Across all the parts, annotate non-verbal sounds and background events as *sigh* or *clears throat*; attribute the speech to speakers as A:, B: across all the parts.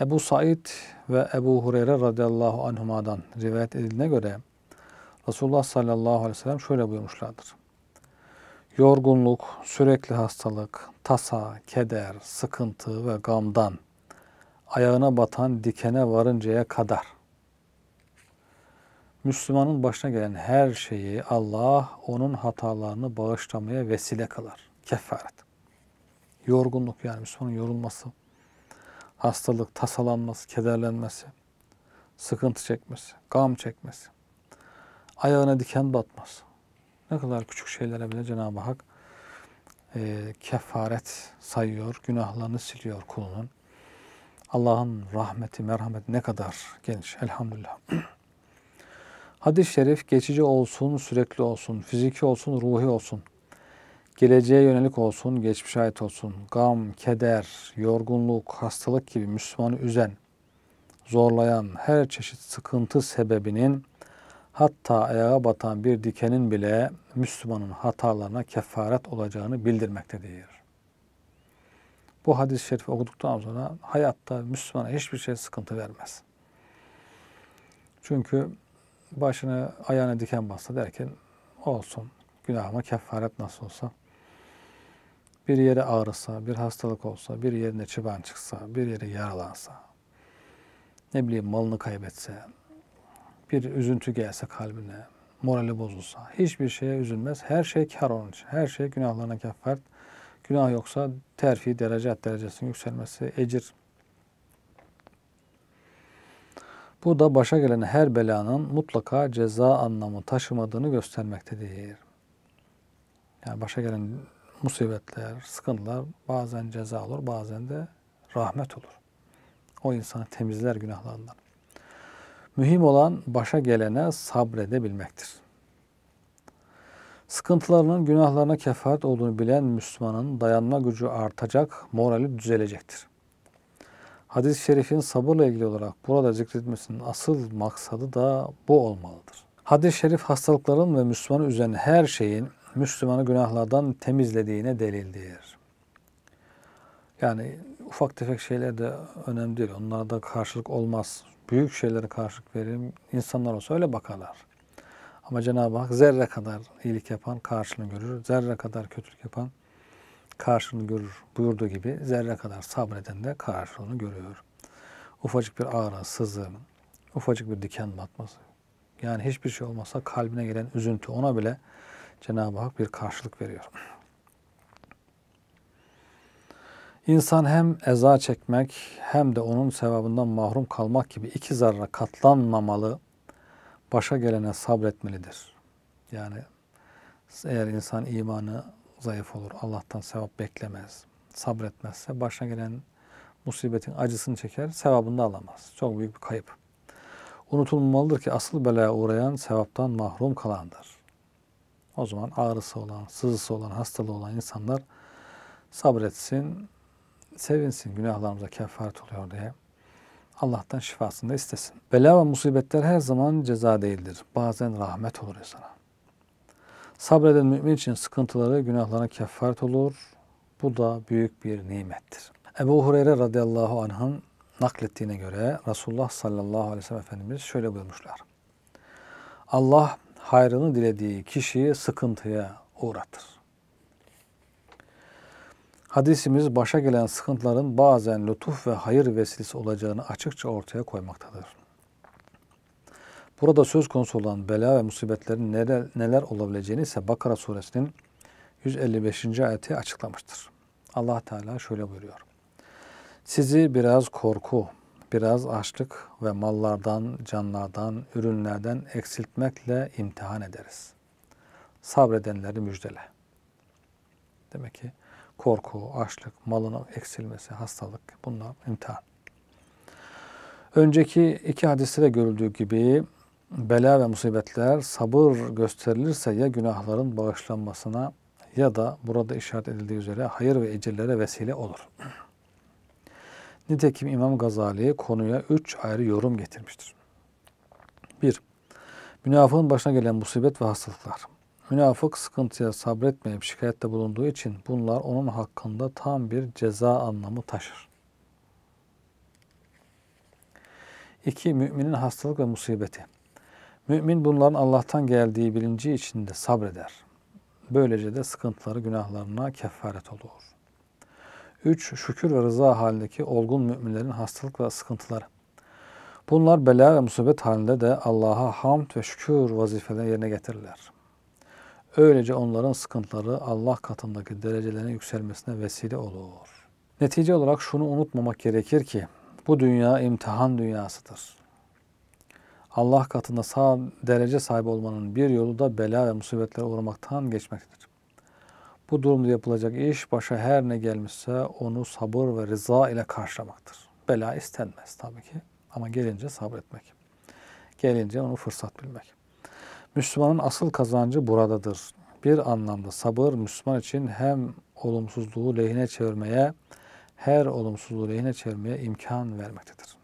A: Ebu Said ve Ebu Hureyre radıyallahu anhuma'dan rivayet edildiğine göre Resulullah sallallahu aleyhi ve sellem şöyle buyurmuşlardır. Yorgunluk, sürekli hastalık, tasa, keder, sıkıntı ve gamdan ayağına batan dikene varıncaya kadar Müslümanın başına gelen her şeyi Allah onun hatalarını bağışlamaya vesile kılar. Kefaret. Yorgunluk yani Müslümanın yorulması, hastalık, tasalanması, kederlenmesi, sıkıntı çekmesi, gam çekmesi, ayağına diken batması. Ne kadar küçük şeylere bile Cenab-ı Hak e, kefaret sayıyor, günahlarını siliyor kulunun. Allah'ın rahmeti, merhameti ne kadar geniş elhamdülillah. *clears throat* Hadis-i şerif geçici olsun, sürekli olsun, fiziki olsun, ruhi olsun.'' geleceğe yönelik olsun, geçmişe ait olsun, gam, keder, yorgunluk, hastalık gibi Müslümanı üzen, zorlayan her çeşit sıkıntı sebebinin hatta ayağa batan bir dikenin bile Müslümanın hatalarına kefaret olacağını bildirmektedir. Bu hadis-i şerifi okuduktan sonra hayatta Müslümana hiçbir şey sıkıntı vermez. Çünkü başını ayağına diken bastı derken olsun günahıma kefaret nasıl olsa bir yere ağrısa, bir hastalık olsa, bir yerine çıban çıksa, bir yere yaralansa, ne bileyim malını kaybetse, bir üzüntü gelse kalbine, morali bozulsa, hiçbir şeye üzülmez. Her şey kar onun için. Her şey günahlarına keffert. Günah yoksa terfi, derecat derecesinin yükselmesi, ecir. Bu da başa gelen her belanın mutlaka ceza anlamı taşımadığını göstermektedir. Yani başa gelen musibetler, sıkıntılar bazen ceza olur, bazen de rahmet olur. O insanı temizler günahlarından. Mühim olan başa gelene sabredebilmektir. Sıkıntılarının günahlarına kefaret olduğunu bilen Müslümanın dayanma gücü artacak, morali düzelecektir. Hadis-i şerifin sabırla ilgili olarak burada zikredilmesinin asıl maksadı da bu olmalıdır. Hadis-i şerif hastalıkların ve Müslümanın üzerine her şeyin Müslümanı günahlardan temizlediğine delildir. Yani ufak tefek şeyler de önemli değil. Onlarda karşılık olmaz. Büyük şeylere karşılık verim. İnsanlar olsa öyle bakarlar. Ama Cenab-ı Hak zerre kadar iyilik yapan karşılığını görür. Zerre kadar kötülük yapan karşılığını görür buyurduğu gibi zerre kadar sabreden de karşılığını görüyor. Ufacık bir ağrı, sızı, ufacık bir diken batması. Yani hiçbir şey olmasa kalbine gelen üzüntü ona bile Cenab-ı Hak bir karşılık veriyor. İnsan hem eza çekmek hem de onun sevabından mahrum kalmak gibi iki zarara katlanmamalı, başa gelene sabretmelidir. Yani eğer insan imanı zayıf olur, Allah'tan sevap beklemez, sabretmezse başına gelen musibetin acısını çeker, sevabını da alamaz. Çok büyük bir kayıp. Unutulmamalıdır ki asıl belaya uğrayan sevaptan mahrum kalandır. O zaman ağrısı olan, sızısı olan, hastalığı olan insanlar sabretsin, sevinsin günahlarımıza kefaret oluyor diye. Allah'tan şifasını da istesin. Bela ve musibetler her zaman ceza değildir. Bazen rahmet olur insana. Sabreden mümin için sıkıntıları günahlarına kefaret olur. Bu da büyük bir nimettir. Ebu Hureyre radıyallahu anh'ın naklettiğine göre Resulullah sallallahu aleyhi ve sellem Efendimiz şöyle buyurmuşlar. Allah hayrını dilediği kişiyi sıkıntıya uğratır. Hadisimiz başa gelen sıkıntıların bazen lütuf ve hayır vesilesi olacağını açıkça ortaya koymaktadır. Burada söz konusu olan bela ve musibetlerin neler, neler olabileceğini ise Bakara suresinin 155. ayeti açıklamıştır. Allah Teala şöyle buyuruyor. Sizi biraz korku, biraz açlık ve mallardan, canlardan, ürünlerden eksiltmekle imtihan ederiz. Sabredenleri müjdele. Demek ki korku, açlık, malın eksilmesi, hastalık bunlar imtihan. Önceki iki hadiste de görüldüğü gibi bela ve musibetler sabır gösterilirse ya günahların bağışlanmasına ya da burada işaret edildiği üzere hayır ve ecirlere vesile olur. Nitekim İmam Gazali konuya üç ayrı yorum getirmiştir. 1. Münafığın başına gelen musibet ve hastalıklar. Münafık sıkıntıya sabretmeyip şikayette bulunduğu için bunlar onun hakkında tam bir ceza anlamı taşır. 2. Müminin hastalık ve musibeti. Mümin bunların Allah'tan geldiği bilinci içinde sabreder. Böylece de sıkıntıları günahlarına kefaret olur. 3. Şükür ve rıza halindeki olgun müminlerin hastalık ve sıkıntıları. Bunlar bela ve musibet halinde de Allah'a hamd ve şükür vazifelerini yerine getirirler. Öylece onların sıkıntıları Allah katındaki derecelerin yükselmesine vesile olur. Netice olarak şunu unutmamak gerekir ki bu dünya imtihan dünyasıdır. Allah katında sağ derece sahibi olmanın bir yolu da bela ve musibetlere uğramaktan geçmektir. Bu durumda yapılacak iş başa her ne gelmişse onu sabır ve rıza ile karşılamaktır. Bela istenmez tabii ki ama gelince sabretmek. Gelince onu fırsat bilmek. Müslümanın asıl kazancı buradadır. Bir anlamda sabır Müslüman için hem olumsuzluğu lehine çevirmeye, her olumsuzluğu lehine çevirmeye imkan vermektedir.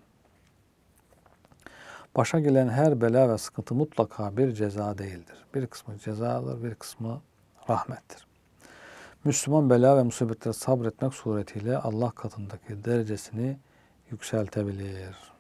A: Başa gelen her bela ve sıkıntı mutlaka bir ceza değildir. Bir kısmı cezadır, bir kısmı rahmettir. Müslüman bela ve musibetlere sabretmek suretiyle Allah katındaki derecesini yükseltebilir.